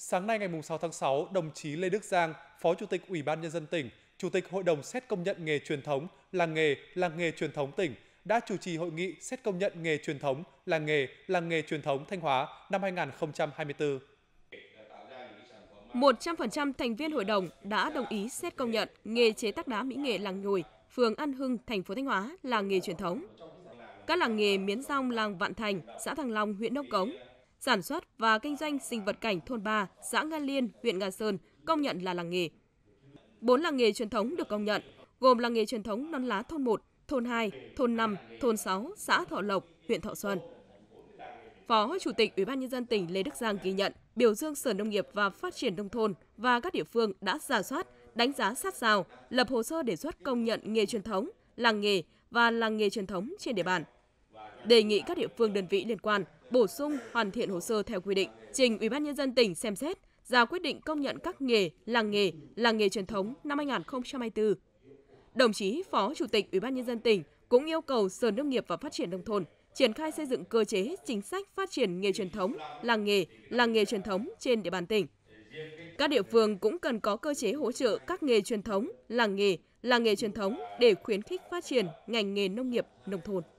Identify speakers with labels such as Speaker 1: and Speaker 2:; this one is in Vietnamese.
Speaker 1: Sáng nay ngày 6 tháng 6, đồng chí Lê Đức Giang, Phó Chủ tịch Ủy ban Nhân dân tỉnh, Chủ tịch Hội đồng xét công nhận nghề truyền thống, làng nghề, làng nghề truyền thống tỉnh đã chủ trì hội nghị xét công nhận nghề truyền thống, làng nghề, làng nghề truyền thống Thanh Hóa năm 2024.
Speaker 2: 100% thành viên hội đồng đã đồng ý xét công nhận nghề chế tác đá mỹ nghệ làng nhồi, phường An Hưng, thành phố Thanh Hóa là nghề truyền thống. Các làng nghề Miến Rong, làng Vạn Thành, xã Thăng Long, huyện Đông Cống sản xuất và kinh doanh sinh vật cảnh thôn 3, xã Nga Liên, huyện Nga Sơn công nhận là làng nghề. Bốn làng nghề truyền thống được công nhận, gồm làng nghề truyền thống non lá thôn 1, thôn 2, thôn 5, thôn 6, xã Thọ Lộc, huyện Thọ Xuân. Phó Chủ tịch Ủy ban nhân dân tỉnh Lê Đức Giang ghi nhận, biểu dương Sở Nông nghiệp và Phát triển nông thôn và các địa phương đã giả soát, đánh giá sát sao, lập hồ sơ đề xuất công nhận nghề truyền thống, làng nghề và làng nghề truyền thống trên địa bàn. Đề nghị các địa phương đơn vị liên quan bổ sung, hoàn thiện hồ sơ theo quy định, trình Ủy ban nhân dân tỉnh xem xét, ra quyết định công nhận các nghề, làng nghề, làng nghề truyền thống năm 2024. Đồng chí Phó Chủ tịch Ủy ban nhân dân tỉnh cũng yêu cầu Sở Nông nghiệp và Phát triển nông thôn triển khai xây dựng cơ chế chính sách phát triển nghề truyền thống, làng nghề, làng nghề truyền thống trên địa bàn tỉnh. Các địa phương cũng cần có cơ chế hỗ trợ các nghề truyền thống, làng nghề, làng nghề truyền thống để khuyến khích phát triển ngành nghề nông nghiệp nông thôn.